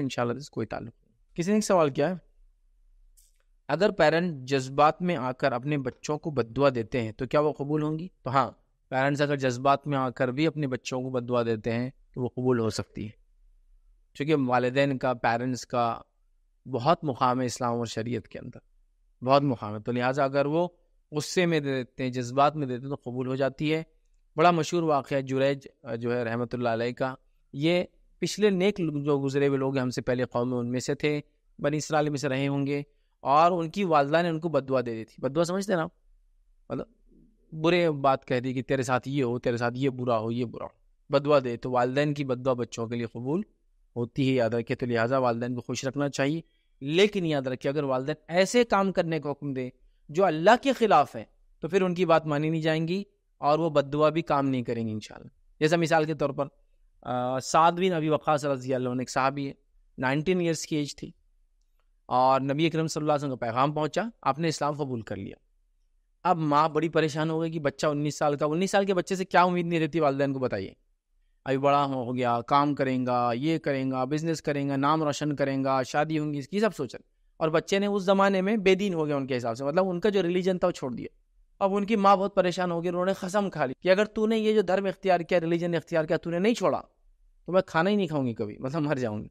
इन से कोई ताल्लुक नहीं किसी ने सवाल किया है अगर पेरेंट जज्बात में आकर अपने बच्चों को बदुआ देते हैं तो क्या वो कबूल होंगी तो हाँ पेरेंट्स अगर जज्बात में आकर भी अपने बच्चों को बदुआ देते हैं तो वो कबूल हो सकती है चूँकि वालदे का पेरेंट्स का बहुत मुकाम है इस्लाम और शरीयत के अंदर बहुत मुकाम है तो लिहाजा अगर वो गुस्से में दे देते हैं जज्बात में देते हैं तो कबूल हो जाती है बड़ा मशहूर वाक़ है जुरैज जो है रहमत ला का ये पिछले नेक जो गुजरे हुए लोग हमसे पहले कौम उनमें से थे बनी इसराइल में से रहे होंगे और उनकी वालदा ने उनको बदुआ दे दी थी बदुआ समझते ना मतलब बुरे बात कह दी कि तेरे साथ ये हो तेरे साथ ये बुरा हो ये बुरा हो बदुआ दे तो वालदेन की बदुआ बच्चों के लिए कबूल होती है याद रखे तो लिहाजा वालदेन को खुश रखना चाहिए लेकिन याद रखे अगर वालदेन ऐसे काम करने का हुक्म दे जो अल्लाह के ख़िलाफ़ है तो फिर उनकी बात मानी नहीं जाएंगी और वो बदुआ भी काम नहीं करेंगी इन जैसा मिसाल के तौर पर साद बिन अबी वक़ास रजी ने एक साहबी नाइनटीन ईयर्स की एज थी और नबी अक्रम सल्लल्लाहु का पैगाम पहुंचा आपने इस्लाम कबूल कर लिया अब माँ बड़ी परेशान हो गई कि बच्चा उन्नीस साल का उन्नीस साल के बच्चे से क्या उम्मीद नहीं रहती वालदेन को बताइए अभी बड़ा हो गया काम करेगा ये करेगा बिजनेस करेगा नाम रोशन करेगा शादी होंगी इसकी सब सोचा और बच्चे ने उस ज़माने में बेदीन हो गया उनके हिसाब से मतलब उनका जो रिलीजन था वो छोड़ दिया अब उनकी माँ बहुत परेशान हो गई उन्होंने कसम खा ली कि अगर तूने ये जो धर्म इख्तियार किया रिलीजन इख्तियार किया तूने नहीं छोड़ा तो मैं खाना ही नहीं खाऊंगी कभी मतलब मर जाऊंगी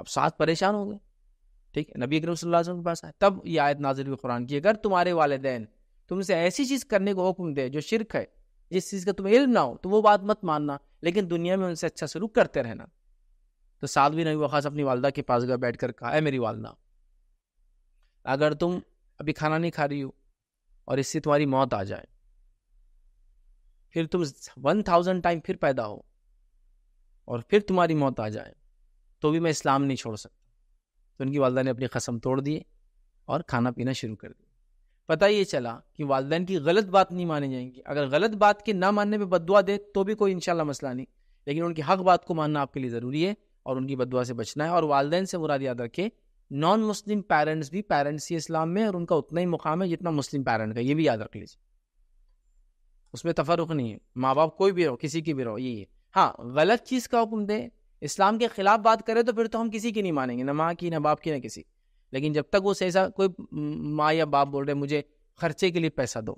अब साथ परेशान हो गए ठीक है नबी अकरम सल्लल्लाहु के पास आए तब ये आयत नाजिल हुई कुरान की अगर तुम्हारे वालदेन तुमसे ऐसी चीज़ करने को हुक्म दे जो शिरक है जिस चीज़ का तुम्हें इल्म ना हो तो वो बात मत मानना लेकिन दुनिया में उनसे अच्छा सलूक करते रहना तो सालवी नबी खास अपनी वालदा के पास गए बैठ कर कहा है मेरी वालदा अगर तुम अभी खाना नहीं खा रही हो और इससे तुम्हारी मौत आ जाए फिर तुम वन थाउजेंड टाइम फिर पैदा हो और फिर तुम्हारी मौत आ जाए तो भी मैं इस्लाम नहीं छोड़ सकता तो उनकी वालदा ने अपनी कसम तोड़ दिए और खाना पीना शुरू कर दिया पता ये चला कि वालदेन की गलत बात नहीं मानी जाएंगी अगर गलत बात के ना मानने पर बदुआ दे तो भी कोई इनशाला मसला नहीं लेकिन उनकी हक बात को मानना आपके लिए ज़रूरी है और उनकी बदुआ से बचना है और वालदेन से मुराद याद रखे नॉन मुस्लिम पेरेंट्स भी पेरेंट्स ही इस्लाम में और उनका उतना ही मुकाम है जितना मुस्लिम पेरेंट का ये भी याद रख लीजिए उसमें तफरुक नहीं है माँ बाप कोई भी रहो किसी की भी रहो यही है हाँ गलत चीज़ का हुक्म दें इस्लाम के ख़िलाफ़ बात करें तो फिर तो हम किसी की नहीं मानेंगे ना माँ की ना बाप की ना किसी लेकिन जब तक वो ऐसा कोई माँ या बाप बोल रहे मुझे खर्चे के लिए पैसा दो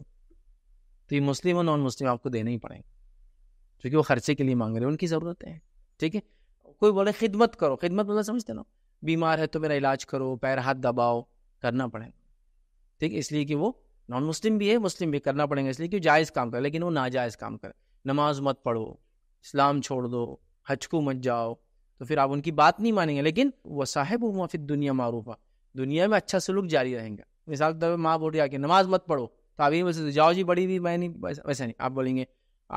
तो ये मुस्लिम और नॉन मुस्लिम आपको देने ही पड़ेंगे क्योंकि वो खर्चे के लिए मांग रहे हैं उनकी ज़रूरतें हैं ठीक है कोई बोले खिदमत करो खिदमत मतलब समझते ना बीमार है तो मेरा इलाज करो पैर हाथ दबाओ करना पड़ेगा ठीक है इसलिए कि वो नॉन मुस्लिम भी है मुस्लिम भी करना पड़ेगा इसलिए कि जायज़ काम करे लेकिन वो नाजायज़ काम करे नमाज मत पढ़ो इस्लाम छोड़ दो हज को मत जाओ तो फिर आप उनकी बात नहीं मानेंगे लेकिन वह साहेब हुआ फिर दुनिया मारूफा दुनिया में अच्छा सलूक जारी रहेगा मिसाल के तौर पर माँ बोल रही आके नमाज मत पढ़ो तो आप ही बोल जाओ जी बड़ी भी मैं नहीं वैसे नहीं आप बोलेंगे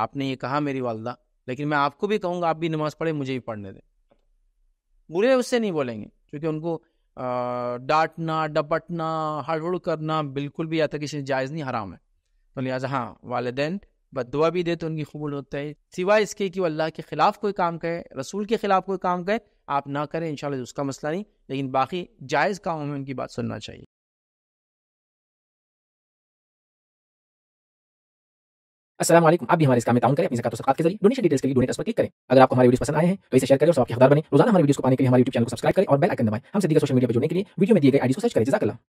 आपने ये कहा मेरी वालदा लेकिन मैं आपको भी कहूँगा आप भी नमाज पढ़े मुझे भी पढ़ने दें बुरे उससे नहीं बोलेंगे क्योंकि उनको डांटना डपटना हड़बड़ करना बिल्कुल भी या था किसी जायज़ नहीं हराम है तो लिहाजा हाँ वालदेन बद दुआ भी दे तो उनकी कबूल होता है सिवाय इसके कि वो अल्लाह के ख़िलाफ़ कोई काम करे रसूल के ख़िलाफ़ कोई काम करे आप ना करें इन उसका मसला नहीं लेकिन बाकी जायज़ कामों में उनकी बात सुनना चाहिए असल आप भी हमारे काम में ताउन करें अपनी जकात के जरिए डोनेशन डिटेल्स के लिए डोनेट पर क्लिक करें अगर आपको हमारी वीडियो पसंद आए हैं तो इसे शेयर करें और सबके हकदार बने रोजाना हमारे वीडियो को पाने के लिए हमारे यूट्यूब चैनल को सब्सक्राइब करें और बेल आइकन दबाएं हम सीधे सोशल मीडिया पर जुड़ने के लिए वीडियो में दिए गए आईडी को सर्च करें जजाकला